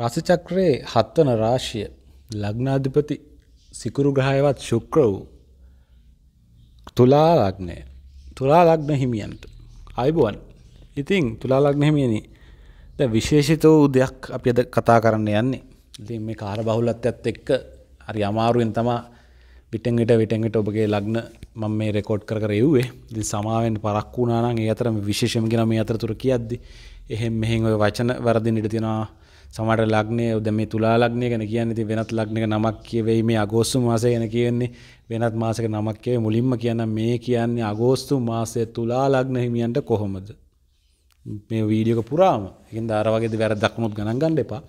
රාසිචක්‍රයේ හත්වන රාශිය ලග්නාධිපති සිකුරු ග්‍රහයවත් ශුක්‍ර වූ තුලා ලග්නය තුලා ලග්න හිමියන්ට අයිබුවන් ඉතින් තුලා ලග්න හිමියනි ද විශේෂිත වූ දෙයක් අපි අද කතා කරන්න යන්නේ ඉතින් මේ කාර බහුලත්වයත් එක්ක හරි අමාරුවෙන් තමා විටෙන්ගට විටෙන්ගට ඔබගේ ලග්න මම මේ රෙකෝඩ් කර යව්වේ දි සමාවෙන් පරක් වුණනාන් ඒ අතරම විශේෂම ගෙන මේ අතරතුර කියද්දි එහෙම මෙහෙන් ඔය වචන වැරදි නිට තිෙනවා සමට ලක්නය ද මේ තුලා ලක්නය ගැන කියන්න ති වෙනත් ලක්නක නමක් කියවෙයි මේ අගෝස්තු මාසය ගැන කියන්නේ වෙනත් මාසක නමක්කේ මුලින්ම කියන්න මේ කියන්නේ අගෝස්තු මාසය තුලා ලග්න හිමියන්ට කොහොමද. මේ වීඩියක පුරාම එකින් දාරවගේ වැර දක්මුත් ගණන් ගන්න එපා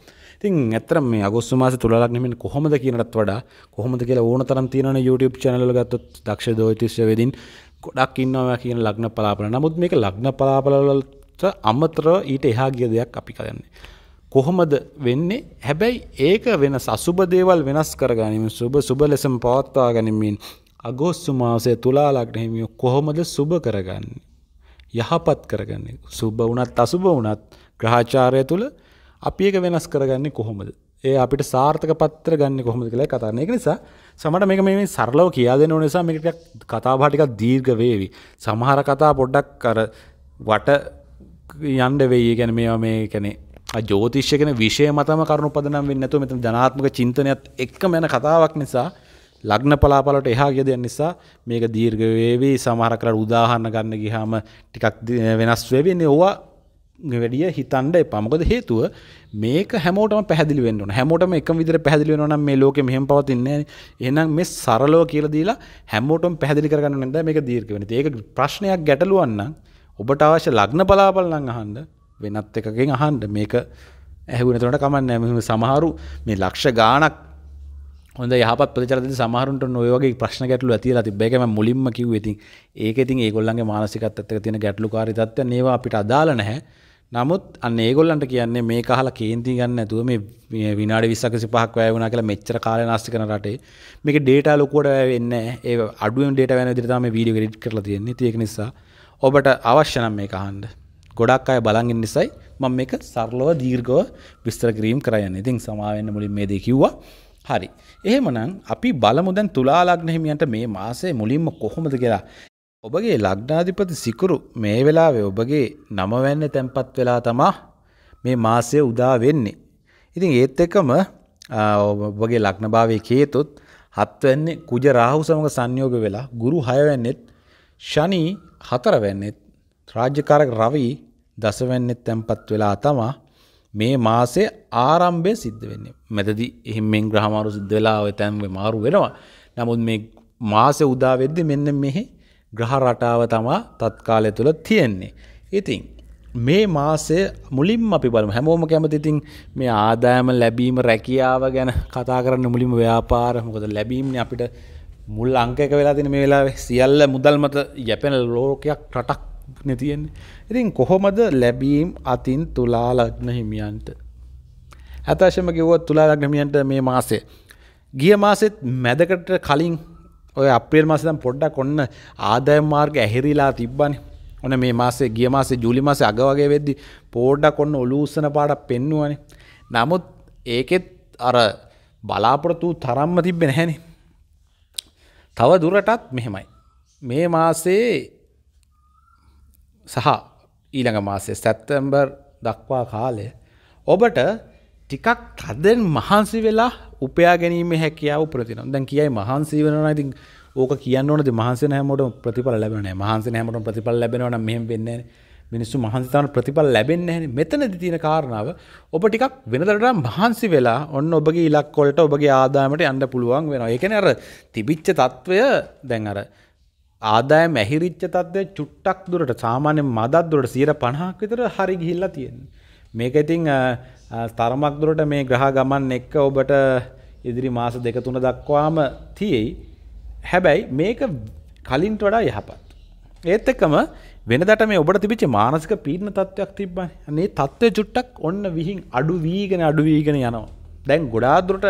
තින් ඇතර මේ අගොස්තු මාස තුළලක්නෙමින් කොහොමද කියනටත් වඩා කොහොමද කියලා ඕන තරම් තියෙන YouTube චැනල ගත්තොත් දක්ෂ දෝතිශ්‍ය වෙදින් ගොඩක් ඉන්නවා කියන ලග්න පලාපල නමුත් මේක ලග්න පලාපලවලට අමතර ඊට එහා ගිය දෙයක් අපි කරන්නේ කොහොමද වෙන්නේ හැබැයි ඒක වෙන සසුබ දේවල් වෙනස් කරගනිමින් සුබ සුබ ලෙසම පවත්වා ගනිමින් අගෝස්තු මාසය තුලාලක්න හිමිය කොහොමද සුබ කරගන්න යහපත් කරගන්නේ සුබ වනත් අසුබ වනත් ග්‍රහාචාරය තුළ අපි එක වෙනස් කරගන්නේ කොහොමද ඒ අපිට සාර්ථක පත්‍ර ගන්න කොහොමද කියලා කතාන්නේ එක නිසා සමට මේක මේ සරලව කියා දෙන නිසා මේක කතාබාටිකක් දීර්ඝ වේවි සමහර කතා පොඩ්ඩක් කර වට යන්ඩ වෙයි ගැන මේවා මේ කැනේ ජෝතිශ්‍යකන විෂය මතම කරුණු පදනම් වෙන්නතු මෙතන ජනාත්මක චින්තනයත් එක්ක මෙන කතාවක් නිසා ලග්න පලාපලට එහා ගිය දෙයක් නිසා මේක දීර්ඝ වේවි සමහර කරලා උදාහරණ ගන්න ගියාම ටිකක් වෙනස් වෙවි ඉන්නේ ඕවා වැඩිය හිතන්ඩ පමකද හේතුව මේක හැමෝටම පැදිලි වෙන්න හැමෝටම එක විදිර පැදිලි වෙන නම් මේ ලෝක මෙහම පවතින්නේ එනම් මේ සරලෝ කියලදීලා හැමෝටම පැදිලි කරන්න නැද මේක දීර්ක වෙන ඒක ප්‍රශ්නයක් ගැටලුවන්න ඔබට අවශ්‍ය ලග්න පලාපල්ලන්න අහන්ඩ වෙනත් එකකින් අහන්ඩ මේක ඇහුනතුරට කමන්න මෙම සමහරු මේ ලක්ෂ ගානක් හොඳ යහපත් ප්‍රචරති සමහරුට නොයවගේ ප්‍රශ්න ගැටලු ඇති ඇති බැකම මුලින්ම කිව් ඇති ඒක ඉතින් ඒගොල්ලන්ගේ මානසිකත් ඇත්තක තියෙන ගැටලු කාරිතත්ව ඒවා අපිට අදාල නැහැ නමුත් අන්න ඒගොල්ලන්ට කියන්නේ මේ කහලා කේන්ති ගන්න ඇතුව මේ විනාඩි විස්සක සිපහක් වැය වුණා කියලා මෙච්චර කාලය නාස්ති කරන රටේ මේක ඩේටා ලොකුවට වැය වෙන්නේ නැහැ ඒ අඩුවෙන් ඩේටා වෙන විදිහට තමයි මේ වීඩියෝ එඩිට් කරලා තියෙන්නේ ඒක නිසා ඔබට අවශ්‍ය නම් මේක අහන්න ගොඩක් අය බලගින් නිසයි මම මේක සරලව දීර්ගව විස්තර කිරීම් කරයන්න ඉතින් සමාවෙන්න මුලින් මේ දෙකිව්වා හරි එහෙමනම් අපි බලමුදැන් තුලාලග්නහිමියන්ට මේ මාසේ මුලින්ම කොහොමද කියලා ඔබගේ ලග්නාධිපති සිකුරු මේ වෙලාවේ ඔබගේ නමවැන්න තැන්පත් වෙලා තමා මේ මාසය උදා වෙන්නේ ඉතින් ඒත් එකම ඔබගේ ලක්නභාවේ කේතුත් හත්වැන්නේ කුජ රාහු සමඟ සංයෝග වෙලා ගුරු හයවැන්නෙත් ශනී හතරවැන්නෙත් රාජ්‍යකාරක රවී දසවැන්නෙත් තැන්පත් වෙලා තමා මේ මාසේ ආරම්භය සිද්ධ වෙන්නේ. මෙතදී එහෙම්මෙන් ග්‍රහමාරු සිද්ධ වෙලා ඔය තැන්ව මාරු වෙනවා. නමුත් මේ මාසේ උදා වෙද්දි මෙන්න මෙහි ග්‍රහ රටාව තමා තත්කාලය තුළ තියෙන්නේ. ඉතින් මේ මාසය මුලින් අපි බලමු හැමෝම කැමති ඉතින් මේ ආදායම ලැබීම රැකියාව ගැන කතා කරන්න මුලින්ම ව්‍යාපාර මොකද ලැබීම්නේ අපිට මුල් අංකයක වෙලා තියෙන මේ වෙලාවේ සියල්ල මුදල් මත යැපෙන ලෝකයක් රටක් නැතියෙන්නේ ඉතින් කොහොමද ලැබීම් අතින් තුලා ලග්න හිමියන්ට ඇතශම කිව්වොත් තුලා ලග්න හිමියන්ට මේ මාසේ ගිය මාසෙත් මැදකට කලින් ඔය අපේල් මාසේ දැන් පොඩ්ඩක් ඔන්න ආදායම් මාර්ග ඇහිරිලා තිබ්බනේ ඔන්න මේ මාසේ ගිය මාසේ ජූලි මාසේ අග වගේ වෙද්දි පොඩ්ඩක් ඔන්න ඔලු උස්සන පාටක් පෙන්නුවනේ නමුත් ඒකෙත් අර බලාපොරොත්තු තරම්ම තිබ්බේ නැහනේ තව දුරටත් මෙහෙමයි මේ මාසේ සහ ඊළඟ මාසේ සැත්තම්බර් දක්වා කාලය ඔබට ටිකක් තදෙන් මහන්සි වෙලා උපයා ගැනීම හැකියාව ප්‍රතිනම් දැන් කියයි මහන්සී වෙනවා ඉතින් ඕක කියන්න ඕනද මහන්සේ හැමෝට ප්‍රතිඵල ලැබෙනවා මහන්සේ හැමෝට ප්‍රතිඵල ලැබෙනවා නම් මෙහෙම වෙන්නේ නැහැ මිනිස්සු මහන්සිතන ප්‍රතිඵල ලැබෙන් හැන මෙතන දිතින කාරණාව ඔබ ටිකක් වෙනදරට මහන්සි වෙලා ඔන්න ඔබගේ ඉලක්කොලට ඔබගේ ආදාමට යන්න පුළුවන් වෙන එකන අර තිබිච්ච තත්ත්වය දැන් අර ආදායම ඇහිරිච්ච තත්ත්වය චුට්ටක් දුරට සාමාන්‍ය මදක් දුරට සියයට පණහක් විතර හරි ගිහිල්ලා තියෙන. මේක ඉතිං තරමක් දුරට මේ ග්‍රහ ගමන් එක්ක ඔබට ඉදිරි මාස දෙක තුන දක්වාම තියෙයි. හැබැයි මේක කලින්ට වඩා යහපත්. ඒත් එකම වෙනදට මේ ඔබට තිබිච්ච මානසික පීඩන තත්ත්වයක් තිබ්බනේ. අනේ තත්ත්වය චුට්ටක් ඔන්න විහිං අඩු වීගෙන අඩු වීගෙන යනවා. දැන් ගොඩාක් දුරට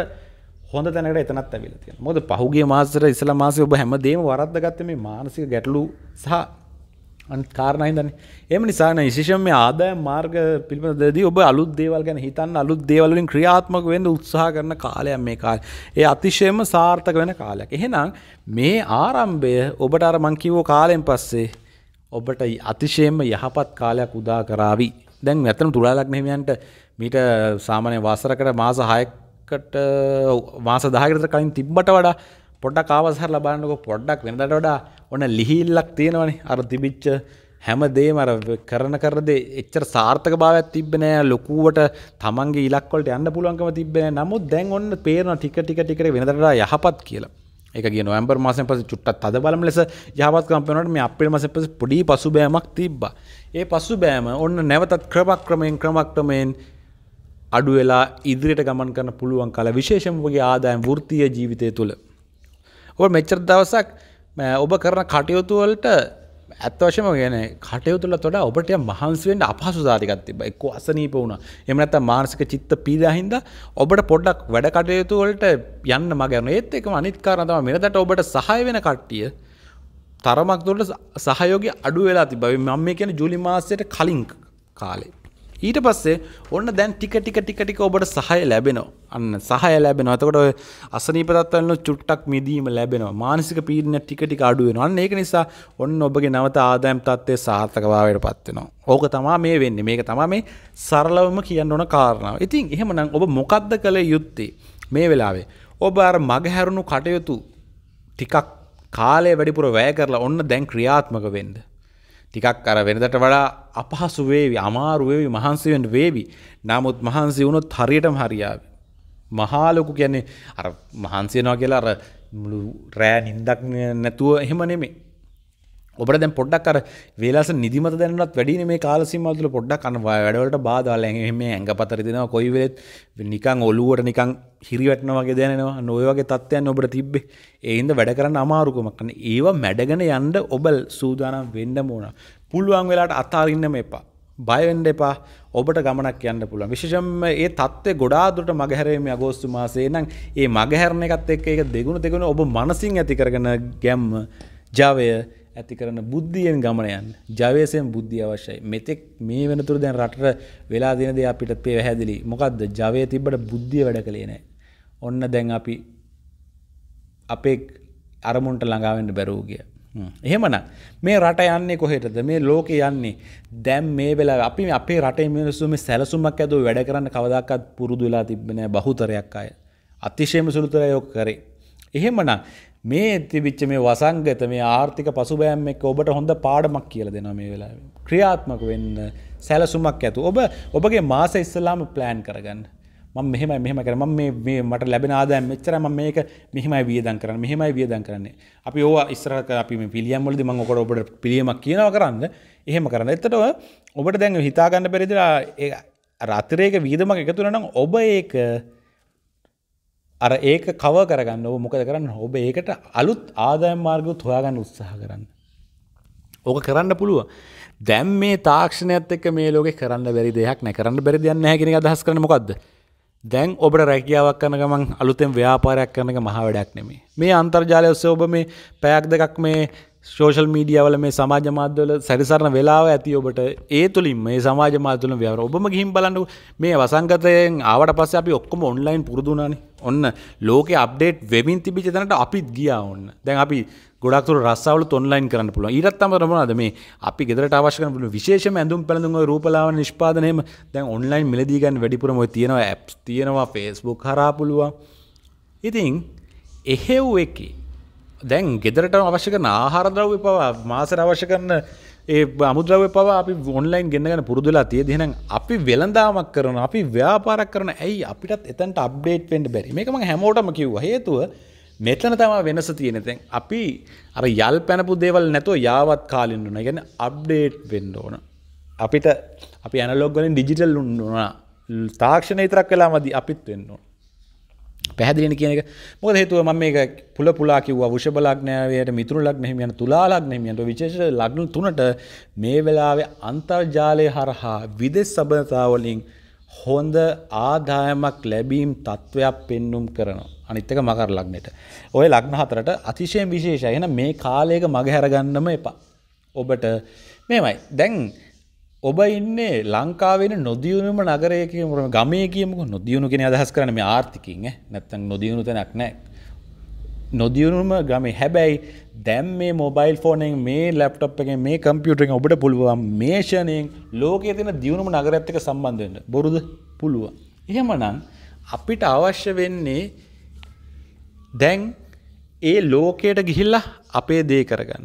හොඳ තැනට එතනත් ඇවිල තියෙන මොද පහුගේ මාසර ඉසල මාස ඔබ හැමදේම වරද්දගත්ත මේ මානසික ගැටලු සහ කාරණයිදන එම නිසාන විශේෂම මේ ආදාය මාර්ග පිළිබඳදී ඔබ අලුත් දේවල් ගැන හිතන්න අලුත් දේවලින් ක්‍රියාත්මක වෙන්න උත්සාහ කරන කාලයක් මේ කාල ඒ අතිශයම සාර්ථක වෙන කාලයක් එහෙනම් මේ ආරම්භය ඔබට අර මංකිවෝ කාලයෙන් පස්සේ ඔබට අතිශයම යහපත් කාලයක් උදා කරාවි දැන් ඇතන තුලාලක් නෙමියන්ට මීට සාමානය වසරකට මාස හයක් කට මාස දාගරත කලින් තිබ්බට වඩා පොඩ්ඩක් ආවසර ලබන්නකො පොඩ්ඩක් වෙනදට වඩා ඔන්න ලිහිල්ලක් තියෙනවනේ අර තිබිච්ච හැම දේම අර කරන කරදේ එච්චර සාර්ථක භාවයක් තිබෙනෑ ලොකුවට තමන්ගේ ඉලක්වලට යන්න පුළුවන්කම තිබෙන නමුත් දැන් ඔන්න පේරන ටික ටික ටිකර වෙනදට යහපත් කියලා එක කිය නොවම්බර් මාසෙන් පස චුට්ටත් අද බලම ලෙස යහපත් කම්පනට මේ අපිල් මස පස පොඩි පසු බෑමක් තිබ්බා ඒ පසු බෑම ඔන්න නැවතත් ක්‍රමක් ක්‍රමයෙන් ක්‍රමක්ටමයෙන් අඩු වෙලා ඉදිරියට ගමන් කරන පුළුවන් කල විශේෂමගේ ආදායම් වෘතිය ජීවිතය තුළ. ඔ මෙච්චර දවසක් ඔබ කරන කටයුතුවලට ඇත්වශම ගැන කටයුතුල තොට ඔබට මහන්සුවෙන්ට අපහසුදාරිකත් තිබ එක්ක අසනීප වුණ එමනත මාර්සික චිත්ත පීදාහින්ද ඔබට පොඩ්ඩක් වැඩ කටයුතුවලට යන්න මගැන ඒත් එක අනිත්කාරනතම මෙරදට ඔබට සහය වෙන කට්ටිය තරමක් තුොට සහයෝග අඩු වෙලා තිබ මම මේ කියන ජුලි මාසයට කලින්ක් කාලේ ඊට පස්සේ ඔන්න දැන් ටික ටික ටික ටික ඔබට සහය ලැබෙනවා අන්න සහය ලැබෙනවා එතකොට ඔය අසනීපතත්වලන චුට්ටක් මිදීම ලැබෙනවා මානසික පීඩනය ටික ටික අඩු වෙනවා අන්න ඒක නිසා ඔන්න ඔබගේ නැවත ආදායම් තත්ත්වයේ සාර්ථකභාවයට පත් වෙනවා ඕක තමා මේ වෙන්නේ මේක තමා මේ සරලවම කියන්න ඕන කාරණාව ඉතින් එහෙමනම් ඔබ මොකද්ද කළ යුත්තේ මේ වෙලාවේ ඔබ අර මගහැරුණු කටයුතු ටිකක් කාලය වැඩිපුර වැය කරලා ඔන්න දැන් ක්‍රියාත්මක වෙන්න ටිකක් අර වෙනදට වඩා අපහසු වේවි අමාරු වේවි මහන්සි වෙන්න වේවි. නමුත් මහන්සි වුණොත් හරියටම හරියාවි. මහා ලොකු කියන්නේ අර මහන්සි වෙනවා කියලා අර මුළු රෑ නිින්දක් නැතුව එහෙම නෙමෙයි. ඔබට දැන් පොඩ්ඩක් අර වේලාස නිදිමත දැනනත් වැඩිනේ මේ කාල සීමාව තුළ පොඩ්ඩක් අන්න වැඩවලට බාධාලා එන්නේ මේ ඇඟපතර දෙනවා කොයි වෙලෙත් නිකන් ඔලුවට නිකන් හිරි වැටෙනවා වගේ දැනෙනවා අන්න ওই වගේ තත්ත්වයන් ඔබට තිබ්බේ ඒ හින්දා වැඩ කරන්න අමාරුකමක් අන්න ඒව මැඩගෙන යන්න ඔබ සූදානම් වෙන්න ඕන පුළුවන් වෙලාවට අතාරින්න මේපා බයවෙන්ඩ එපා ඔබට ගමනක් යන්න පුළ විශෂම් ඒ තත්වේ ගොඩාදුට මගහැරේම අගෝස්තු මාසේ නම් ඒ මගහැරණ එකත් එක් එක දෙගුණ දෙගුණ ඔබ මනසින් ඇතිකරගෙන ගැම් ජාවය ඇති කරන බුද්ධියෙන් ගමනයන් ජවයසයෙන් බුද්ධිය අවශ්‍යයි මෙතෙක් මේ වෙනතුර දැන් රටට වෙලා දෙන දෙ අපිට පේ හැදිලි මොකක්ද ජවය තිබට බුද්ධිය වැඩ කළේ නෑ ඔන්න දැන් අපි අපේ අරමුන්ට ළඟාවෙන්ට බැරූ කිය එහෙමන මේ රට යන්නේ කොහෙටද මේ ලෝක යන්නේ දැම් මේ වෙලා අපි අපේ රටේ මිනිස්සුම සැලසුමක් ඇද වැඩ කරන්න කවදක්කත් පුරුදු වෙලා තිබෙන බහුතරයක් අය අතිශයම සුළුතරයෝක කරේ එහෙමනම් මේ ඇතිවිච්ච මේ වසංගත මේ ආර්ථික පසුබෑම් එක් ඔබට හොඳ පාඩමක් කියල දෙන මේ වෙලා ක්‍රියාත්මක වෙන්න සැලසුමක් ඇතු ඔබ ඔබගේ මාස ඉස්සලාම ප්ලෑන් කරගන්න මම මෙහම මෙහම කරම මේ මට ලැබෙන ආදෑ මෙච්චරම මේක මෙහමයි වියදන් කරන්න මෙහෙමයි වියදන් කරන්නේ අපි ඕ ඉස්සරක අපි පිළියම්වලද මං ඔකොට ඔබට පිළියමක් කියනව කරන්න එහෙම කරන්න එතට ඔබට දැන් හිතාගන්න පෙරිදිලා රාතරයක වීදමක් එකතුරනම් ඔබ ඒක අර ඒක කව කරගන්න ඔ මොකද කරන්න ඔබ ඒකට අලුත් ආදායම් මාර්ගුත් හොයාගන්න උත්සාහ කරන්න. ඕක කරන්න පුළුව. දැම් මේ තාක්ෂණයත් එක් මේ ලෝක කරන්න බැරි දෙයක් නැකරන්න බැරි දෙයන්න හැකිෙන අදහස් කරන මොකක්ද. දැන් ඔබට රැකියාවක් කන ගමන් අලුතෙන් ව්‍යාපාරයක් කරනක මහ වැඩක් නෙමේ මේ අන්තර්ජාලය ඔස්සේ ඔබ මේ පැයක් දෙකක් මේ ශෝෂල් මීඩියවල මේ සමාජ මාධ්‍යවල සැරිසරණ වෙලාව ඇති ඔබට ඒ තුළින් මේ සමාජ මාධ්‍යවල ව්‍යවර ඔබම ගිහින් බලන්න මේ වසංගතයෙන් ආවට පස්සේ අපි ඔක්කොම ඔන්ලයින් පුරුදුනානේ ඔන්න ලෝකේ අප්ඩේට් වෙමින් තිබිච්ච තැනට අපිත් ගියා ඔන්න දැන් අපි ගොඩක් දුර රස්සාවල ඔන්ලයින් කරන්න පුළුවන් ඊටත් තමයි මොනවද මේ අපි ගෙදරට අවශ්‍ය කරන පුළුවන් විශේෂම ඇඳුම් පැළඳුම් වල රූපලාවන්‍ය නිෂ්පාදනයේම දැන් ඔන්ලයින් මිලදී ගන්න වැඩිපුරම ඔය තියෙනවා ඇප්ස් තියෙනවා Facebook හරහා පුළුවන් ඉතින් එහෙව් එකේ දැන් ගෙදරට අවශ්‍යක ආහාරද්‍රව්‍ය පවා මාසර අවශ්‍ය කරන ඒ අමුද්‍රව පවා අපි ඔන්ලයින් ගෙන්න්නගෙන පුරදුලා තිය දෙනම් අපි වෙළඳාමක් කරන අපි ව්‍යාපාරක් කරන ඇයි අපිටත් එතන්ට අප්ඩේට් වෙන්ඩ බැරි මේකම හැමෝටම කිව් හේතුව මෙතන තම වෙනස තියෙනතැන් අපි අර යල් පැනපු දේවල් නැතුව යාවත් කාලින්ඩුන ගැන අප්ඩේට් වෙන්ඩ ඕන අපිට අපි ඇනලොග්ගලින් ඩිජිටල් උන්නුනා තාක්ෂණ ඉතරක් වෙලා මදි අපිත් වෙන්නවා පැහදිලින කියන එක මොකද හේතුව මම මේක පුල පුලා කිව්වා වෘෂභ ලග්නයට මිතුරු ලග්න හිමියන්ට තුලා ලග්න හිමියන්ට විශේෂ ලග්න තුනට මේ වෙලාවේ අන්තර්ජාලය හරහා විදෙස් සබඳතා වලින් හොඳ ආදායමක් ලැබීම් තත්ත්වයක් පෙන්눔 කරනවා. අනිත් එක මකර ලග්නෙට. ওই ලග්න හතරට අතිශයින් විශේෂයි. එහෙනම් මේ කාලයක මග හැරගන්නම එපා. ඔබට මේමයි. දැන් ඔබ ඉන්නේ ලංකාවෙන නොදියුණුම නගරයකම ගමය කියමක නොදියුණු කෙන අදහස් කරන මේ ආර්ථිකින් නැත්තන් නොදියුණු තැනක් නෑ. නොදියුණුම ගමේ හැබැයි දැම් මේ මොබයිල් ෆෝනෙන් මේ ලැප්ටප් එක මේ කම්පියුටරෙන් ඔබට පුළුවන් මේෂණයෙන් ලෝකයේ තින දියුණුම නගරඇත්තක සම්බන්ධෙන්ට බොරුද පුළුව. එහෙමනම් අපිට අවශ්‍ය වෙන්නේ දැන් ඒ ලෝකයට ගිහිල්ලා අපේ දේ කරගන්න.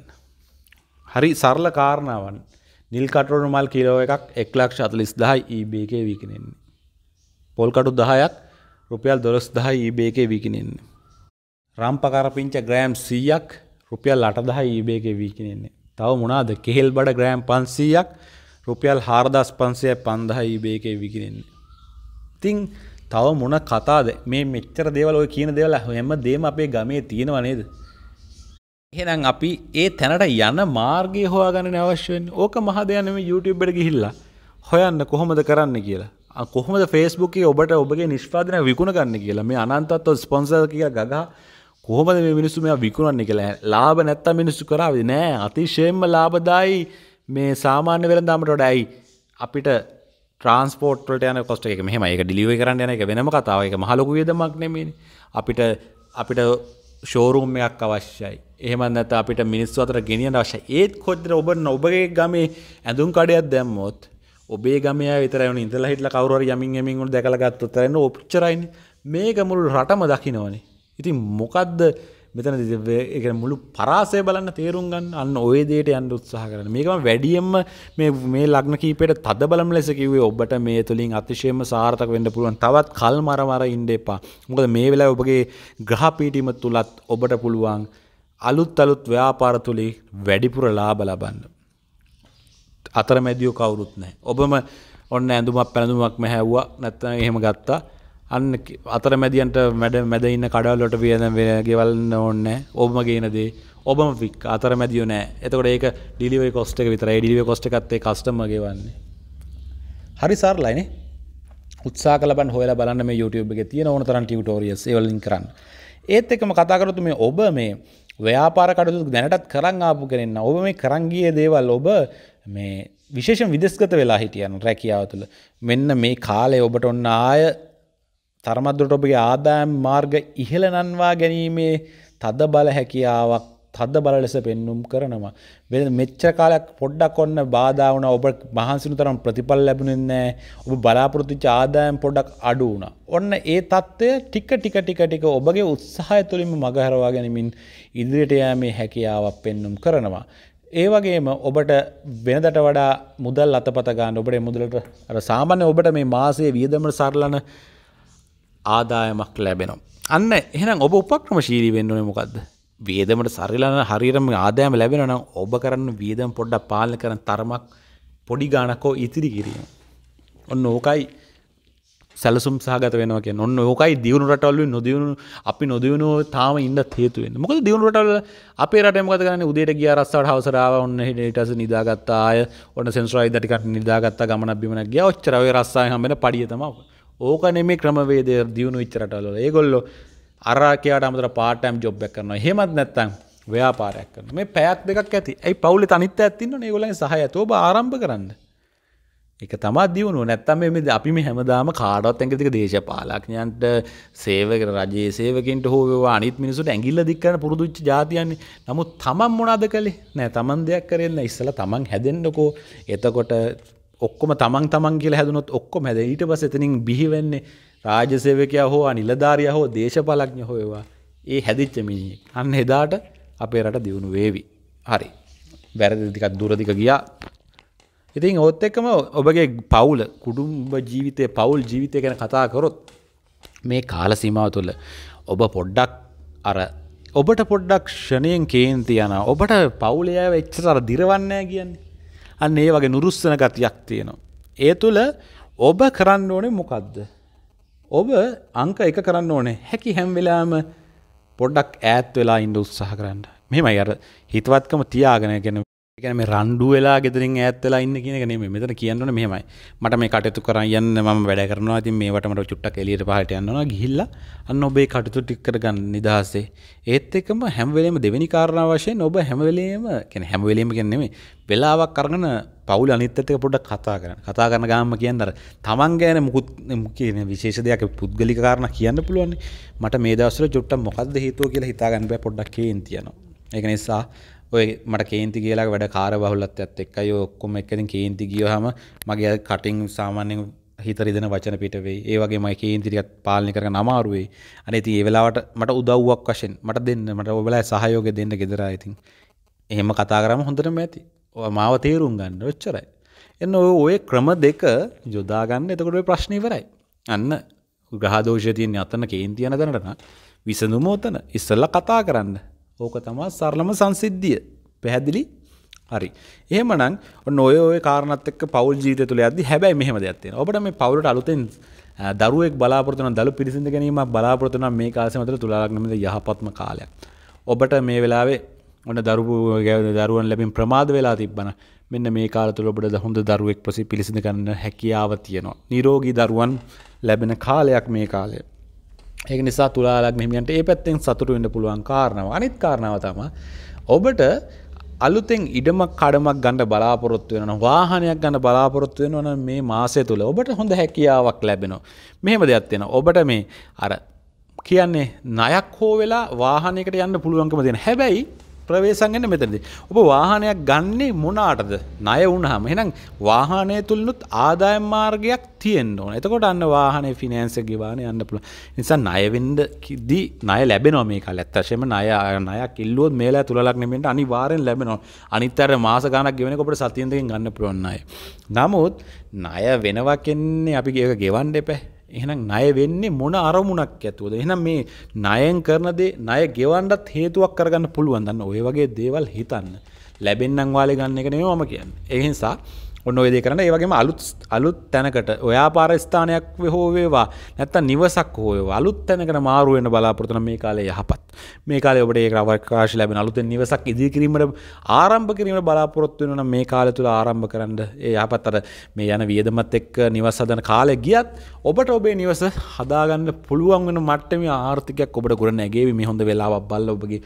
හරි සරල කාරණාවන්. නිල්කටරු මල් කිලෝ එකක් එක්ලක්ෂ අතලිස් දහයි ඊබේකේ e විකිනෙන්නේ. පොල්කටු දහයක් රුපියල් දොළොස් දහයි ඊබේකේ e විකිනෙන්නේ. රම්පකරපිංච ග්‍රෑම් සීයක් රුපියල් අට දහයි ඊබේකේ e විකිනෙන්නේ. තව මොනාද කෙහෙල් බඩ ග්‍රෑම් පන්සීයක් රුපියල් හාරදස් පන්සය පන්දහයි ඊබේකේ විකිනෙන්නේ. තිං තව මොන කතාද මේ මෙච්චර දේවල් ඔය කියන දෙවල හැම දේම අපේ ගමේ තියෙනවනේද. එහෙනම් අපි ඒ තැනට යන මාර්ගය හොයාගන්න අවශ්‍යයෙන් ඕක මහ දෙයනම YouTubeුබට ගිහිල්ලා හොයන්න කොහොමද කරන්න කියලා කොහොමද ෆේස්බුක ඔබට ඔබගේ නිෂ්පාදන විකුණගන්න කියලා මේ අනන්තත්ව ස්පොන්සර් කිය ගගා කොහොමද මේ මිනිස්සු මෙයා විකුණන්න කියලා ලාබ නැත්ත මිනිස්සු කරාවි නෑ අතිශයෙන්ම ලාබදායි මේ සාමාන්‍ය වෙළඳදාමටොට ඇයි අපිට ට්‍රන්ස්පෝර්ට්ට යන කොස්ට එක මෙහම එක ඩිලිව කරන්න යන එක වෙනම කතාව එක මහලොකු වියදමක් නෙමේ අපිට අපිට ෂෝරුම් එකක් අවශ්‍යයි එහමත් අපිට මිනිස්සු අතර ගෙනියන වශ ඒත් කොද්දර ඔබ ඔබගේ ගමේ ඇඳුම් කඩයක් දැම්මොත් ඔබේ ගමය විතර ඉදල හිටල කවර යමින් එමින් දැකලගත් තරන්න ඔප්චරයින් මේක මුළු රටම දකිනවනේ. ඉතින් මොකක්ද මෙතන එක මුළු පරාසය බලන්න තේරුම් ගන්න අන්න ඔයදේට යන්න උත්සාහ කරන මේකම වැඩියම්ම මේ ලක්න කීපට තද බලම් ලෙස කිවේ ඔබට මේ තුළින් අතිශයම සාර්ථක වෙන්න පුළුවන් තවත් කල් මරමර ඉන්ඩ එපා මොකද මේ වෙලා ඔබගේ ග්‍රහපීටීම තුළත් ඔබට පුළුවන් අලුත් අලුත් ව්‍යාපාර තුළේ වැඩිපුර ලාබ ලබන්න. අතර මැදියෝ කවුරුත් නෑ. ඔබම ඔන්න ඇඳුමක් පැළඳුමක් මැහැව්වා නැත්ත එහෙම ගත්තා අන්න අතර මැදියන්ට මැඩ මැදඉන්න කඩවල්ලොට වියද ගෙවල්න්න ඕන්න ඔබම ගේනදේ ඔබම ෆික් අතර මැදිය නෑ එතකොට ඒක ඩිලිවේ කොස්ට එක විතර ඩිලිව කොස්ටකත්තේ කස්ටමගේ වන්නේ. හරි සාර්ලයිනේ උත්සා කලබන් හොල බලන්න මේ YouTube එක තියෙන ඕන තරන් ටියුටෝරියස් ඒවලින් කරන්න ඒත් එකම කතාකරතු මේ ඔබ මේ ව්‍යාපාර කටයුතු දැනටත් කරන් ආපු කරන්න ඔබ මේ කරංගිය දේවල් ඔබ මේ විශේෂ විදස්ගත වෙලා හිටියන රැකියාව තුළ මෙන්න මේ කාලය ඔබට ඔන්න ආය තරමත්දුට ඔබගේ ආදායම් මාර්ග ඉහළ නන්වා ගැනීමේ තද බල හැකියාවක් තද බල ලෙස පෙන්නුම් කරනවා. වෙ මෙච්ච කාලයක් පොඩ්ඩක් ඔන්න බාධාවන ඔබ මහන්සිනු තරම් ප්‍රතිඵල් ලැබුණෙන්නෑ ඔබ බලාපොරොත්තිච ආදායම් පොඩක් අඩු වුණ. ඔන්න ඒ තත්ත්වය ටික ටික ටික ටික ඔබගේ උත්සාහය තුළින්ම මගහරවා ගැනමින් ඉදිරියට යෑමේ හැකියාවක් පෙන්නුම් කරනවා. ඒවගේම ඔබට වෙනදට වඩා මුදල් අතපත ගන්න ඔබට මුදලට සාමාන්‍ය ඔබට මේ මාසයේ වියදමට සරලන ආදායමක් ලැබෙනවා. අන්න එහෙනම් ඔබ උපක්‍රම ශීලී වෙන්න ඕනේ මොකද්ද? වේදමට සරිලන හරිරම ආදායම ලැබෙනන ඔබ කරන්න වීදම් පොඩ්ඩක් පාලන කරන තරමක් පොඩි ගානකෝ ඉතිරි කිරීම. ඔන්න ඕකයි සැලසුම් සහගත වෙනවා කිය ඔන්න ඕකයි දියුණු රටවල්ල නොදියුණු අපි නොදියුණු තාම ඉන්න හේතුවෙන් මොක දියුණු රටවල අපේ රටමකත ගන්න උදේට ගිය රස්සාට හවසරාව ඔන්න හෙටස නිදාගත්තා අය ඔන්න සෙන්ස්රයි දටිකට නිදාගත්තා ගමන බිමන ගිය ඔච්චරවේ රස්සාය හමෙන පඩියතම ඕක නෙමේ ක්‍රමවේදය දියුණු විච්චරටවල ඒගොල්ලෝ අරාකයාට අමතර පාටම් ජොබ්බක් කරන හෙමත් නැත්තං ව්‍යාපාරයක් කරන මේ පැයක් දෙකක් ඇති ඇයි පවුලි තනිත් ඇත්තින්න ඒගොලන් සහය තෝබ ආරම්භ කරන්න එක තමත් දියුණු නැත්තම් මේ අපි මේ හැමදාම කාඩවත් ඇඟතික දේශපාලඥයන්ට සේවක රජයේ සේවකින්ට හෝවා අනිත් මිනිසුට ඇඟිල්ල දික්කන පුරුදුච්ච ජාතියන්නේ නමුත් තමන් මොනාද කළේ නෑ තමන් දෙයක් කරන්න ඉස්සල තමන් හැදෙන්න්නකෝ එතකොට ඔක්කොම තමන් තමන් කියලා හැදුනොත් ඔක්කොම හැද ඊට පස එතනින් බිහිවෙන්නේ රාජසේවකයා හෝ නිලධාරය හෝ දේශපලක්ඥ හොයවා ඒ හැදිච්ච මිනිෙක් අන්න එදාට අපේ රට දියුණු වේවි හරි වැරදිකත් දුරදික ගියා ඉතින් ඔත් එක්කම ඔබගේ පවුල කුඩුම්බ ජීවිතය පවුල් ජීවිතය ගැන කතා කරොත් මේ කාල සීමාව තුළ ඔබ පොඩ්ඩක් අර ඔබට පොඩ්ඩක් ෂණයෙන් කේන්ති යන ඔබට පවුලයා වෙච්චසර දිරවන්නෑ කියන්නේ අන්න ඒ වගේ නුරුස්සන ගතියක් තියෙනවා ඒ තුළ ඔබ කරන්න ඕනේ මොකක්ද ඔබ අංක එක කරන්න ඕනේ හැකි හැම්වෙලාම පොඩ්ඩක් ඈත් වෙලා ඉන්ඩ උත්සාහ කරන්න මෙමයි අර හිතවත්කම තියාගෙන ගැන එකන මේ රණ්ඩු වෙලා ගෙදරින් ඇත්තලා ඉන්න කියන නෙම මෙතන කියන්නන මෙහමයි මට මේ කටයුතු කර යන්න ම වැඩ කරනවා ති මේටමට චුට්ටක් එලියට පහට යන්නවා ගිහිල්ල අන්න ඔබේ කටතු ටික්කරගන්න නිදහසේ ඒත් එකම හැම්වලේම දෙවැනි කාරණ වශයෙන් ඔබ හැමවලේම කැන හැමවලීම ගැන්නෙමේ වෙලාවක් කරගන පවුල අනිත්තක පොඩ කතා කරන කතා කරන ගාම කියන්නර තමන් ගෑන මුකුත් කියන විශේෂ දෙයක් පුද්ගලි කාරණ කියන්න පුළුවන් මට මේ දවසර චුට්ට මොකක්ද හේතුව කියලා හිතාගන්න පොඩ්ඩක් කේන් තියනවා ඒක නිසා ඔය මට කේන්ති කියලා වැඩ කාර බහුලත් ඇත් එක්කයි ඔක්කොම එකතින් කේන්ති ගිය හම මගේ කටින් සාමාන්‍යෙන් හිතරිදන වචන පිටවෙයි ඒවගේ මයි කේන්තිරියත් පාලනි කර නමාරුවේ අනේ ති ඒවෙලාවට මට උදව්වක් වශයෙන් මට දෙන්න මට ඔබලා සහයෝග දෙන්න ගෙදර ඉතින් එහෙම කතා කරම හොඳටම ඇති මාව තේරුම් ගන්න ඔච්චරයි එන්න ඔය ක්‍රම දෙක යොදාගන්න එතකොට ප්‍රශ්නීවරයි අන්න ග්‍රහදෝෂය තියන්නේ අතන කේන්තියන දැනටන විසඳුමෝතන ඉස්සල්ල කතා කරන්න ඕක තමා සරලම සංසිද්ධිය පැහැදිලි හරි එහෙමනම් ඔන්න ඔය ඔය කාරණාත් එක්ක පෞල් ජීවිතය තුළ යද්දි හැබැයි මෙහෙම දෙයක් තියෙනවා. ඔබට මේ පෞලට අලුතෙන් දරුවෙක් බලාපොරොත්තු වෙන දරු පිරිසිඳ ගැනීමක් බලාපොරොත්තු වෙන මේ කාසෙ මතර තුලාලග්නමද යහපත්ම කාලයක්. ඔබට මේ වෙලාවේ ඔන්න දරුවෝ දරුවන් ලැබින් ප්‍රමාද වෙලා තිබ්බන මෙන්න මේ කාල තුළ ඔබට හොඳ දරුවෙක් පසි පිළිසිඳ ගන්න හැකියාව තියෙනවා. නිරෝගී දරුවන් ලැබෙන කාලයක් මේ කාලය. ඒක නිසා තුලාලක් මෙහිමියන්ට ඒ පැත්තෙන් සතුට වෙන්න පුළුවන් කාරණාව අනිත් කාරණාව තම ඔබට අලුතෙන් ඉඩමක් කඩමක් ගණඩ බලාපොරොත්තු වෙන වාහනයක් ගන්න බලාපොරොත්තු වෙනවන මේ මාසය තුළ ඔබට හොඳ හැකියාවක් ලැබෙනවා මෙහෙම දෙයක්ත්වෙන ඔබට මේ අර කියන්නේ නයක් හෝ වෙලා වාහනකට යන්න පුළුවන්කම දෙන හැබැයි ප්‍රවේශන්ගන්න මෙතනදි. ඔබ වාහනයක් ගන්නේ මොනාටද ණය වුණහම එහෙනම් වාහනය තුළනුත් ආදායම් මාර්ගයක් තියෙන්න ඕන. එතකොට අන්න වාහනේ ෆිනෑන්ස් එක ගෙවාන යන්න පුළුවන්. නිසා ණයවෙන්න කිදී ණය ලැබෙනවා මේක. ඇත්තටම ණය ණයක් ඉල්ලුවොත් මේලා තුලලක් නෙමෙන්න අනිවාර්යෙන් ලැබෙනවා. අනිත් අර මාස ගාණක් ගෙවෙනකොට අපිට සතියෙන් දෙකෙන් ගන්න පුළුවන් ණය. නමුත් ණය වෙනවා කියන්නේ අපි ඒක ගෙවන්න එපා. එහෙනම් ණය වෙන්නේ මොන අරමුණක් ඇතුවද එහෙනම් මේ ණයෙන් කරන දේ ණය ගෙවන්නත් හේතුවක් කරගන්න පුළුවන් දන්න ඔය වගේ දේවල් හිතන්න ලැබෙන්නම් වාලේ ගන්න එක නෙමෙයි මම කියන්නේ ඒ නිසා ඔන්න ඔයදේ කරන ඒවගේම අලුත් අලුත් තැනකට ඔයා පාර ස්ථානයක් හෝවේවා නැත්ත නිවසක් හෝය අලුත් තැනකට මාරුවෙන් බලාපොරතන මේ කාලේ යහපත් මේ කාල ඔබට ඒ අවකාශ ලැබෙන අලුත නිවසක් ඉදිකිරීමට ආරම්භ කිරීම බලාපොරොත්තු වන මේ කාල තුළ ආරම්භ කරන්න ඒ යහපත් අර මේ යන වියදමත් එක් නිවස් හදන කාලය ගියත් ඔබට ඔබේ නිවස හදාගන්න පුළුවන් වෙන මට්ටම ආර්ථිකයක් ඔබට ගොඩ නැගේවි මේ හොඳ වෙලාවක් බල්ල ඔබගේ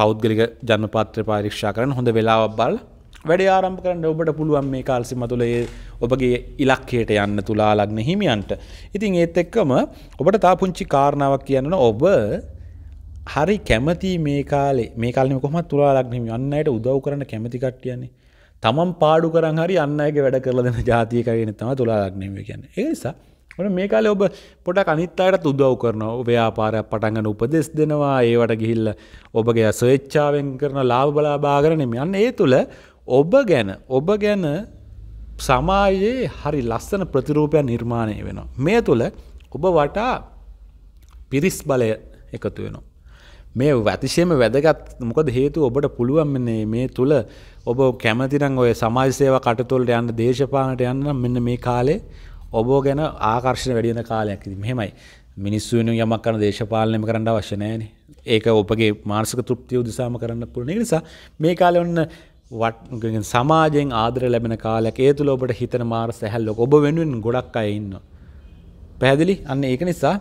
පෞද්ගලික ජනපත්‍ර පාරීක්ෂා කරන හොඳ වෙලාවක් බල්ලා වැඩ ආරම්භ කරන්න ඔබට පුළුවන් මේ කාල්සිම තුළයේ ඔබගේ ඉලක්කයට යන්න තුලා ලග්න හිමියන්ට. ඉතින් ඒත් එක්කම ඔබට තා පුංචි කාරණාවක් කියන්න ඔබ හරි කැමති මේ කාලේ මේ කාලෙ කොහම තුලා ලග්නහිම යන්නයට උදව් කරන කැමතිකට්ටියන්නේ තමන් පාඩු කරන් හරි අන්නගේ වැඩ කරලදන ජාතියකගෙන තම තුලා ලග්නීම කියන්න ඒසා ඕන මේ කාලේ ඔබ පොඩක් අනිත් අයටත් උදව් කරනවා ව්‍යාපාරයක් පටන් ගන්න උපදෙස් දෙනවා ඒවට ගිහිල්ලා ඔබගේ සොයච්ඡාවෙන් කරන ලාභ බලාභාග කරන මේ අන්න ඒ තුල ඔබ ගැන ඔබ ගැන සමායේ හරි ලස්සන ප්‍රතිරූපයක් නිර්මාණය වෙනවා. මේ තුළ ඔබ වටා පිරිස් බලය එකතු වෙනවා. මේ වැතිශයම වැදගත් මොකද හේතු ඔබට පුළුවන් මෙන්නේ මේ තුළ ඔබ කැමතිනම් ඔය සමාජසේව කටතුොල්ට යන්න දේශපානට යන්න මෙන්න මේ කාලේ ඔබ ගැන ආකර්ශණ වැඩියන කාලයක් මෙහෙමයි මිනිස්සුවෙන යමක් කරන දේශපාලනයම කරන්න අවශ්‍ය නෑනේ ඒක ඔපගේ මාර්සක තෘප්තිය උදසාම කරන්න පුළුවන් නිසා මේ කාලෙ ඔන්න සමාජයෙන් ආදර ලැබෙන කාලයක් ඒ තුළ ඔබට හිතන මාර සැහැල්ලොක ඔබ වෙනුවෙන් ගොඩක් අයඉන්න. පැහැදිලි අන්න ඒක නිසා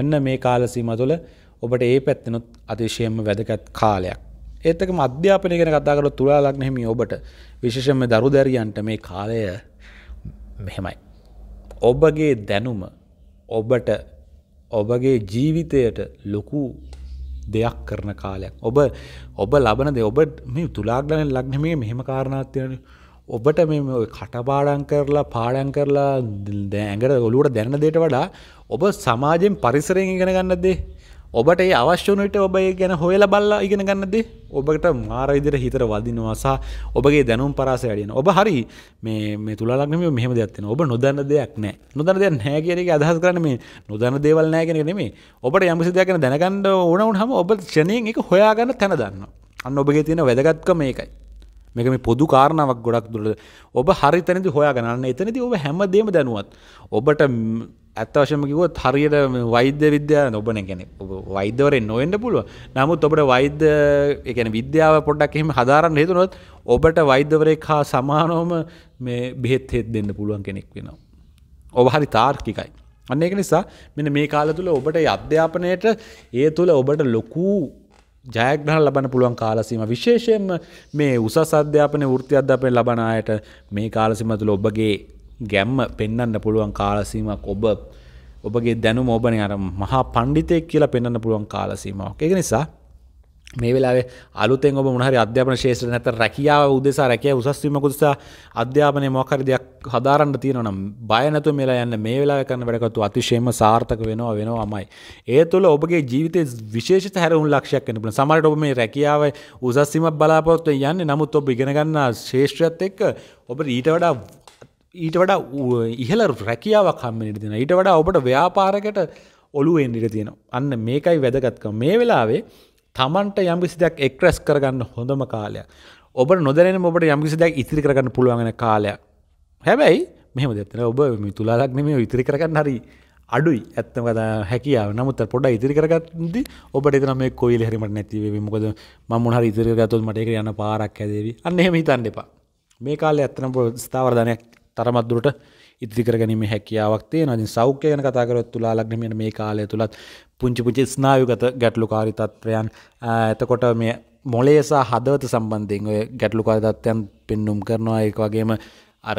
එන්න මේ කාලසීම තුළ ඔබට ඒ පැත්තනුත් අතිශයෙන්ම වැදගත් කාලයක්. ඒත්තක මධ්‍යාපනය ගැන කතාකර තුළාලක් නෙමි ඔබට විශේෂම දරු දැරියන්ට මේ කාලය මෙහෙමයි. ඔබගේ දැනුම ඔබට ඔබගේ ජීවිතයට ලොකු දෙයක් කරන කාලයක් ඔබ ඔබ ලබන දෙ ඔබ මේ තුලාගලන ලක්නමේ මෙහෙම කාරණාත්තියන ඔබට මේ කටපාඩන් කරලා පාඩන් කරලා දෑඟට ඔලුවට දැන්න දේට වඩා ඔබ සමාජයෙන් පරිසරයෙන් ඉගෙන ගන්නදේ ඔබට ඒ අවශ්‍යනට ඔබ ගැන හොයල බල්ලා ඉගෙන ගන්නද ඔබට මාර ඉදිර හිතර වදිනවාසා ඔබගේ දැනුම් පරාස වැඩියන ඔබ හරි මේ තුළලක්නම මෙහම දෙයක්ත්න ඔබ නොදන්න දෙයක් නෑ නොදන දෙයක් නෑකරගේ අදහස් කරන මේ නොදන්න දෙවල් නෑගෙන නෙමේ ඔබට යමසි දෙයක් දැනගන්න ඕනවුන් හම ඔබ ශනයෙන් එක හොයාගන්න තැන දන්න අන්න ඔබගේ තියෙන වැදගත්ක මේකයි මේක මේ පොදු කාරණාවක් ගොඩක් දුරට ඔබ හරි තැනදි හොයාගන්න එතනදී ඔබ හැමදේම දැනුවත් ඔබට ඇත්ත වශයෙන්ම කිව්වොත් හරියට වෛද්‍ය විද්‍යාව ඔබ නැගෙන ඔබ වෛද්‍යවරෙන් නොවෙන්න පුළුවන් නමුත් ඔබට වෛද්‍ය ඒ කියන්නේ විද්‍යාව පොඩ්ඩක් එහෙම හදාරන්න හේතුනොත් ඔබට වෛද්‍යවරයෙක් හා සමානවම මේ බෙහෙත් හෙත් දෙන්න පුළුවන් කෙනෙක් වෙනවා ඔබ හරි තාර්කිකයි අන්න ඒක නිසා මෙන්න මේ කාල තුල ඔබට අධ්‍යාපනයට ඒ තුල ඔබට ලොකු ජයග්‍රහණ ලබන පුළුවන් කාලසීම විශේෂයෙන්ම මේ උසස් අධ්‍යාපන වෘත්ති අධ්‍යාපනය ලබන අයට මේ කාලසීම තුළ ඔබගේ ගැම්ම පෙන්වන්න පුළුවන් කාලසීමක් ඔබ ඔබගේ දැනුම ඔබනේ අර මහා පණ්ඩිතයෙක් කියලා පෙන්වන්න පුළුවන් කාලසීමාවක්. ඒක නිසා මේ වෙලාවේ අලුතෙන් ඔබ මොනහරි අධ්‍යාපන ශේෂ්ත්‍රය නැත්නම් රැකියාව උදෙසා රැකියාව උසස් වීම උදෙසා අධ්‍යාපනයේ මොකක් හරි දෙයක් හදාරන්න තියෙනවා නම් බය නැතුව මෙලා යන්න මේ වෙලාවේ කරන වැඩකතු අතිශයින්ම සාර්ථක වෙනවා වෙනවාමයි. ඒ තුළ ඔබගේ ජීවිතයේ විශේෂිත හැරවුම් ලක්ෂයක් වෙන්න පුළුවන්. සමහරවිට ඔබ මේ රැකියාවේ උසස් වීමක් බලාපොරොත්තු යන්නේ නමුත් ඔබ ඉගෙන ගන්න ශේෂ්ත්‍රයත් එක්ක ඔබට ඊට වඩා ඊට වඩා ඉහළ රැකියාවක් හම්බෙන්න දෙනවා. ඊට වඩා ඔබට ව්‍යාපාරයකට ඔළුවෙන් ඉඩ තියෙනවා. අන්න මේකයි වැදගත්කම. මේ වෙලාවේ තමන්ට යම්කිසි දෙයක් එක්රැස් කරගන්න හොඳම කාලයක් ඔබ නොදැන ඔබට යම්කිසි දෙයක් ඉතිරි කරගන්න පුළුවන්ගෙන කාලයක් හැබැයි මෙහම දෙත්තන ඔබ තුලාලක් නෙම ඉතිරි කරගන්න හරි අඩුයි ඇත්තම කද හැකියාව නමුත් පොඩ ඉදිරි කරගත්ද ඔබට එතන මේ කොයිල හැරිමට නැතිවේ මොකද මම හරි ඉදිරි ගත්තුත් මටක යන පාරක් ඇදේවි අන්න එහෙම හිතන්න එපා මේ කාලේ ඇත්තන ස්ථාවරධනයක් තරමත්දුරට ඉදිරිකර ගැනීම හැකියාවක් තියෙන ඉතින් සෞඛ්‍ය ගැන කතා කරොත් තුලා ලග්නමයට මේ කාලය තුලත් පුංචි පුංචි ස්නායුගත ගැටලුකාරී තත්ත්වයන් එතකොට මේ මොලේ සහ හදවත සම්බන්ධයෙන් ඔය ගැටලුකාරී තත්ත්වයන් පෙන්눔 කරනවා ඒක වගේම අර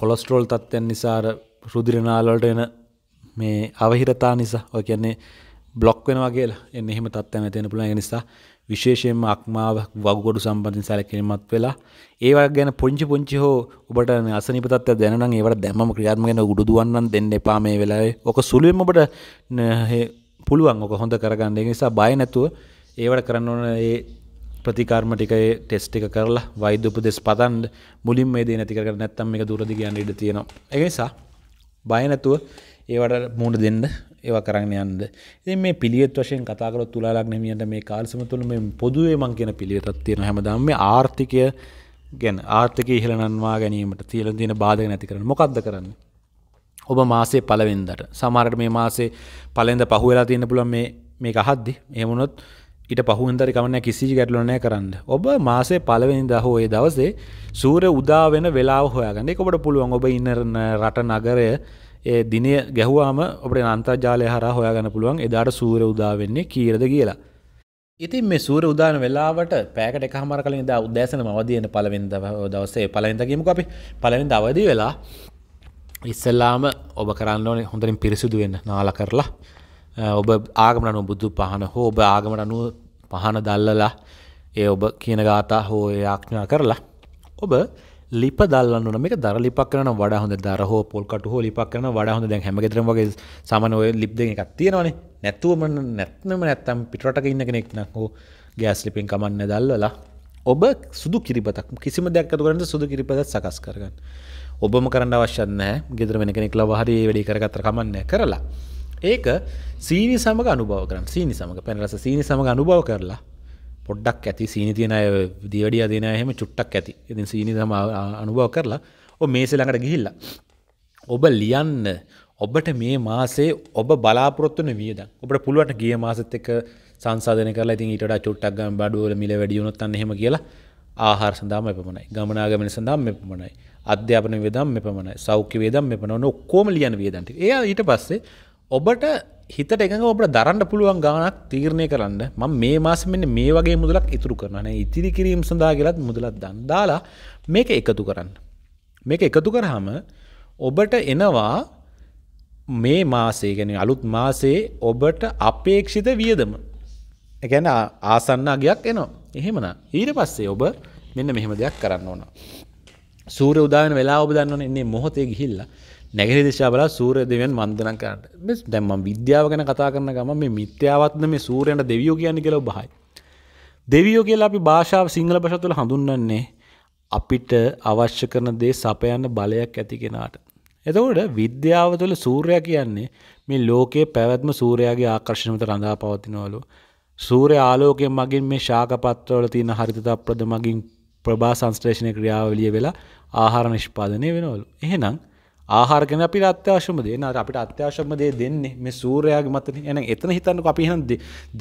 කොලස්ට්‍රෝල් තත්ත්වයන් නිසා අර රුධිරනාලවලට එන මේ අවහිරතා නිසා ඔය කියන්නේ බ්ලොක් වෙනවා කියලා එන්න එහෙම තත්ත්වයන් ඇති වෙන්න පුළුවන් ඒ නිසා විශේෂයෙන්ම අක්මාව වගකොඩු සම්බන්ධින් සැලකිරීමත් වෙලා ඒවා ගැන පුංචි පුංචි හෝ ඔබට අසනිපතත් දැනනම් ඒවට දැම්ම ක්‍රියාත්මක වෙන උඩුදුවන්නන් දෙන්න එපා මේ වෙලාවේ. ඔක සුළුවෙන් ඔබට පුළුවන් ඔක හොඳ කරගන්න. ඒ නිසා බය නැතුව ඒවට කරන්න ඕන ඒ ප්‍රතිකාර්ම ටික ටෙස් ටික කරලා වෛද්‍ය උපදෙස් පතන්ඩ මුලින් මේ දේ නැති කරකට නැත්තම් එක දුරදි කියන්න ඉඩ තියෙනවා. ඒ නිසා බය නැතුව ඒවට මූණ දෙන්න ඒව කරන්න යන්ද එ මේ පිළියත් වශයෙන් කතාකර තුලාලක්නමියන්ට මේ කාල්සම තුළ මේ පොදුවේ මං කියන පිළිවෙතත් තියෙන හැමදම් මේ ආර්ථිකය ගැන ආර්ථික ඉහළ නන්වා ගැනීමට තියල දින බාධ නැති කරන මොකක්ද කරන්න ඔබ මාසේ පලවෙන්දට සමාරට මේ මාසේ පලෙන්ද පහුවෙලා තියන්න පුළන් මේ මේ අහද්දි එමුණොත් ඊට පහුන්දරි කමන කිසි ගැටලොනය කරන්න ඔබ මාසේ පලවෙනිද හෝ ඒ දවසේ සූර උදාවෙන වෙලා හොයාගන්න ඔබට පුළුවන් ඔබ ඉන්න රට නගරය ඒ දිනය ගැහුවාම අපේ අන්තර්ජාලය හර හොයාගන්න පුළුවන් එදාට සූර උදාවෙන්නේ කීරද කියලා. ඉතින් මේ සූර උදාන වෙලාවට පෑකට එකහමර කලින් දා උදෑසන මවදියන පලවෙද දවසේ පලවිඳගේමු අපි පලවිඳ අවදී වෙලා ඉස්සල්ලාම ඔබ කරන්න ඕනේ හොඳරින් පිරිසිදු වෙන්න නාල කරලා ඔබ ආගමන අනු බුදු පහන හෝ ඔබ ආගමට අනුව පහන දල්ලලා ඒ ඔබ කියන ගාතා හෝ යාඥා කරලා ඔබ ලිප දල්ලන්න මේක දර ලිපක් කරන වඩා හොඳ දරහෝ පොල්කට හෝ ලිපක් කරන වඩා හොඳ දැන් හැමගෙතරම වගේ සාමාන්‍ය ඔය ලිප් දෙක එකක් තියෙනවනේ නැත්තුවම නැත්නම් නැත්තම් පිටරටක ඉන්න කෙනෙක් නම් හෝ ගෑස් ලිපින් කමන්න දැල්වලා ඔබ සුදු කිරිපතක් කිසිම දෙයක් අතු කරන්න සුදු කිරිපතක් සකස් කරගන්න. ඔබම කරන්න අවශ්‍යන්න ගෙදර වෙන කෙනෙක් ලවහරි වැඩි කරගත්තර කමන්න කරලා. ඒක සීනි සමඟ අනුභව කරන්න සීනි සමඟ පැනලස සීනි සමඟ අනුභව කරලා පොඩ්ඩක් ඇති සීනි තියෙන දිවඩිය දෙන එහෙම චුට්ටක් ඇති ඉතින් සීනි තම අනුභව කරලා ඔ මේසෙ ළඟට ගිහිල්ලා ඔබ ලියන්න ඔබට මේ මාසේ ඔබ බලාපොරොත්තුන වියද ඔබට පුළුවට ගිය මාසත් එක සංසාධන කරලා ඉතින් ඊට චුට්ටක් ගම බඩුවල මිල වැඩි වුණොත් අන්න එහෙම කියලා ආහාර සඳහාම එපමණයි ගමනාගමන සඳහාම එපමණයි අධ්‍යාපන වේදම් මෙපමණයි සෞඛ්‍ය වේදම් මෙපමණ ඔක්කොම ලියන වේදන්ට එයා ඊට පස්සේ ඔබට හිතට එකඟ ඔබට දරන්න පුළුවන් ගානක් තීරණය කරන්න මම මේ මාස මෙන්න මේ වගේ මුදලක් ඉතුරු කරන ඉතිරි කිරීම සඳහා කියලත් මුදලත් දන් දාලා මේක එකතු කරන්න. මේක එකතු කරහම ඔබට එනවා මේ මාසේ ගැන අලුත් මාසේ ඔබට අපේක්ෂිත වියදම එකැන ආසන්න අගයක් එනවා එහෙමන ඊට පස්සේ ඔබ මෙන්න මෙහෙම දෙයක් කරන්න ඕන සූර උදාන වෙලා ඔබ දන්නවන එන්නේ මොහොතේ ගිහිල්ලා නැගරි දිශාබල සූරය දෙවන් මන්දන කරට දැම්ම විද්‍යාව ගැන කතා කරන ගම මේ මිත්‍යාවත්න මේ සූරයට දෙවියෝ කියන්න කෙලව බහයි. දෙවියෝ කියලා අපි භාෂාව සිංහල පශතුල හඳුන්න්නේ අපිට අවශ්‍ය කරන දේ සපයන්න බලයක් ඇති කෙනාට. එතකොට විද්‍යාව තුළ සූර්ය කියන්නේ මේ ලෝකයේ පැවැත්ම සූරයාගේ ආකර්ශණමත රඳා පවතිනවලු. සූරය ආලෝකය මගින් මේ ශාකපත්‍රවල තියෙන හරිතතා ප්‍රද මගින් ප්‍රභා සංස්ට්‍රේෂණය ක්‍රියාවලිය වෙලා ආහාර නිෂ්පාදනය වෙනවලු. එහෙනම් ආහාරගෙන අපි අත්‍යවශ්‍යම දේන අපිට අත්‍යවශ්‍යම දේ දෙන්නේ මේ සූරයාගේ මතන එන එතන හිතන්නක අපි හ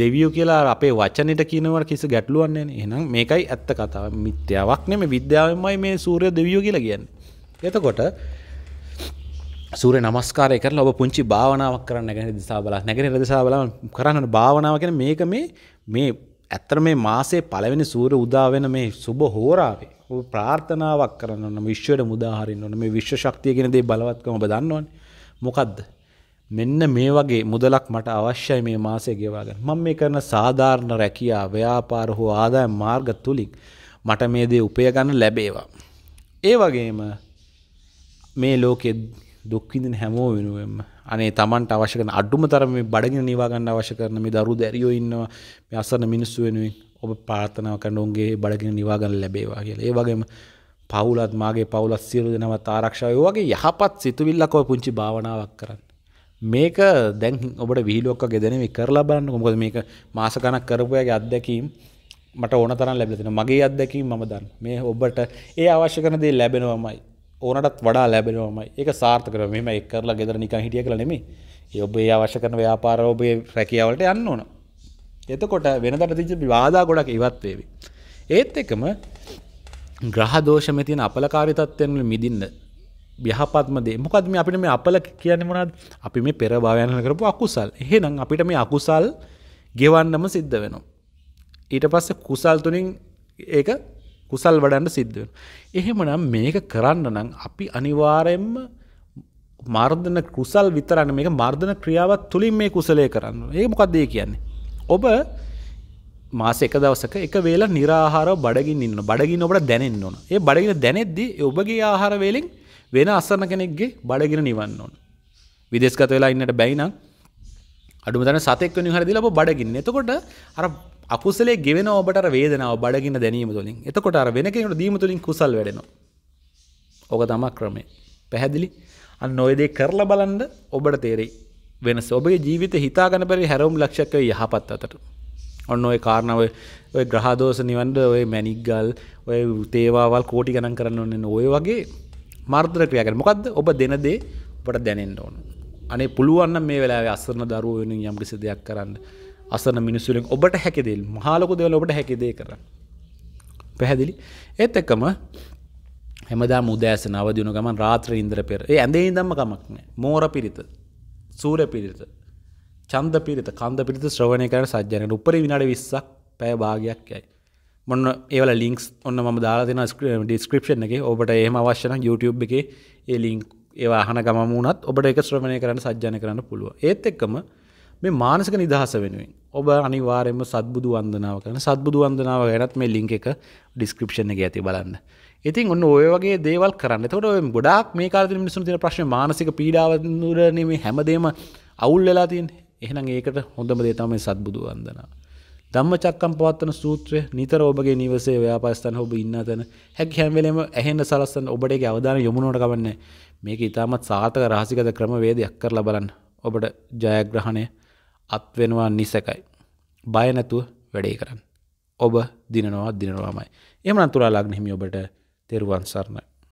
දෙවියෝ කියලා අපේ වචනට කියනවට කිසි ගැටලුවන්නේ එනම් මේකයි ඇත්ත කතාව මිත්‍යාවක් නෙම විද්‍යාවමයි මේ සූරය දෙවියෝ කියලා කියන්න එතකොට සූර නමස්කාරය කරලා ඔබ පුංචි භාවනාවක් කරන්න ගැන දිසා බලා නැගෙන දිසා බලා කරන්න භාවනාව කියන මේක මේ මේ ඇත්තට මේ මාසේ පළවෙනි සූර උදාවෙන මේ සුබ හෝරාවේ ප්‍රාර්ථනාවක් කරන්න ඕන විශ්වයට මුදාහරින්න ඕන මේ විශ්ව ශක්තිය කියන දේ බලවත්කම ඔබ දන්නවනේ මොකද්ද මෙන්න මේ වගේ මුදලක් මට අවශ්‍යයි මේ මාසේ ගෙවා ගන්න මම මේ කරන සාධාරණ රැකියාව ව්‍යාපාර හෝ ආදායම් මාර්ග තුලින් මට මේ දේ උපය ගන්න ලැබේවා ඒ වගේම මේ ලෝකෙ දුක් විඳින හැමෝ වෙනුවෙන්ම අනේ තමන්ට අවශ්‍ය කරන අඩුම තරම මේ බඩගින නිවා ගන්න අවශ්‍ය කරන මේ දරු දැරියෝ ඉන්නවා මේ අසරණ මිනිස්සු වෙනුවෙන් ඔබ ප්‍රාර්ථනා කරන උන්ගේ බඩගින නිවා ගන්න ලැබේවා කියලා. ඒ වගේම පවුලත් මාගේ පවුලත් සියලු දෙනාමත් ආරක්ෂා වේ වගේ යහපත් සිතුවිල්ලක් ඔය පුංචි භාවනාවක් කරන්න. මේක දැන් ඔබට විහිළුවක් වගේ දෙනෙමි කරලා බලන්නකෝ. මොකද මේක මාස ගණක් කරපු අයගේ අත්දැකීම් මට ඕන තරම් ලැබිලා තියෙනවා. මගේ අත්දැකීම් මම දන්නවා. මේ ඔබට ඒ අවශ්‍ය කරන දේ ලැබෙනවමයි. ඕනටත් වඩා ලැබෙනවම ඒක සාර්ථ කර මෙම එක් කරලා ගෙදර නික හිටිය කළ නෙමේ ඔබේ අවශ්‍ය කරන ව්‍යාපාර ඔබේ රැකියාවලට යන්න ඕන එතකොට වෙනදට තිච විවාදා ගොඩක් ඉවත් වේවි ඒත් එකම ග්‍රහ දෝෂම තියන අපලකාරිතත්වයෙන්ල මිදින්න ්‍යහපත්මදේ මොකද මේ අපිට මේ අපල කියන්න මොනත් අපි මේ පෙර භාවයන කරපු අකුසල් එහෙනම් අපිට මේ අකුසල් ගෙවන්නම සිද්ධ වෙනවා ඊට පස්ස කුසල් තුනින් ඒක කුසල් වඩන්ට සිද්ධ. එහෙමනම් මේක කරන්න නම් අපි අනිවාරයෙන්ම මර්ධන කුසල් විතරන්න මේ මර්ධන ක්‍රියාවත් තුළින් මේ කුසලය කරන්න ඒ මොකක්දේ කියන්නේ. ඔබ මාස එක දවසක එක වේලා නිරාහාරව බඩගින් ඉන්න බඩගින් ඔබට දැනෙන්න ඕන. ඒ බඩගින දැනෙද්දි ඔබගේ ආහාර වේලෙන් වෙන අසරණ කෙනෙක්ගේ බඩගින නිවන්න ඕන. විදේශගත වෙලා ඉන්නට බැයි නම් අඩුම තරමේ සතෙක් වෙනුවෙන් හරි දීලා ඔබ බඩගින්න. එතකොට අර අකුසලේ ගෙවෙන ඔබට වේදනාව බඩගින්න දැනීම තුළින් එතකොට අර වෙන කෙනෙකුට දීම තුළින් කුසල් වැඩෙනවා. ඕක තමයි ක්‍රමය. පැහැදිලි? අන්න ඔය දේ කරලා බලන්න ඔබට තේරෙයි. වෙනස ඔබේ ජීවිත හිතාගන්න බැරි හැරවුම් ලක්ෂ්‍යක යහපත් අතට. ඔන්න ඔය කාරණාව ඔය ග්‍රහදෝෂ නිවන්ඩ ඔය මැනික්ගල් ඔය තේවාවල් කෝටි ගණන් කරන්න ඔන්න ඔය වගේ මර්දර ක්‍රියාගෙන මොකක්ද ඔබ දෙනදේ ඔබට දැනෙන්ට ඕන අනේ පුළුවන්න මේ වෙලා අස්සරන දරුවෙන යම්කිසි දෙයක් කරන්න අසන මිනිස්සුලෙන් ඔබට හැකිදෙල් මහලොක දෙවල ඔබට හැකිදේ කර පැහැදිලි ඒත් එකම හැමදා මුදෑස නවදියුණු ගමන් රාත්‍ර ඉන්ද්‍ර පෙර ඒ ඇඳේ ඉදම්ම ගමක්නෑ මෝර පිරිත සූර පිරිත චන්ද පිරිත කන්ද පිරිත ශ්‍රවණය කර සජ්‍යනයට උපරි විනාඩ විස්සක් පැය භාගයක් යයි මොන්න ඒවල ලිින්ක්ස් ඔන්න ම දාලාතින ස්ක්‍රම ඩිස්ක්‍රපෂන් එක ඔබට ඒම අවශ්‍යන YouTube එක ඒ ලිින්ක් ඒවා හන ගමමුණත් ඔබට එක ශ්‍රමණය කරන්න සජ්‍යන කරන්න පුළුව ඒත් එක්කම මේ මානසික නිදහස වෙනුවෙන් ඔබ අනිවාර්යයෙන්ම සත්බුදු වන්දනාව කරන සත්බුදු වන්දනාව ගැනත් මේ ලින්ක් එක ඩිස්ක්‍රිප්ෂන් එකේ ඇති බලන්න. ඉතින් ඔන්න ඔය වගේ දේවල් කරන්න. එතකොට ඔය ගොඩාක් මේ කාලේ තියෙන මිනිස්සුන් තියෙන ප්‍රශ්නේ මානසික පීඩාව නුරනේ මේ හැමදේම අවුල් වෙලා තියෙන්නේ. එහෙනම් ඒකට හොඳම දේ තමයි සත්බුදු වන්දනාව. ධම්මචක්කම් පවත්තන සූත්‍රය නිතර ඔබගේ නිවසේ ව්‍යාපාරස්ථාන ඔබ ඉන්න තැන හැකි හැම වෙලෙම ඇහෙන්න සලස්සන ඔබට ඒක අවධානය යොමුනවට කවන්නේ. මේක ඊටමත් සාර්ථක රහසිගත ක්‍රමවේදයක් කරලා බලන්න. ඔබට ජයග්‍රහණය අත් වෙනවා නිසකයි. බය නැතුව වැඩේ කරන්න. ඔබ දිනනවා දිනනවාමයි. එහෙමනම් තුලා ලග්න හිමි ඔබට තෙරුවන් සරණයි.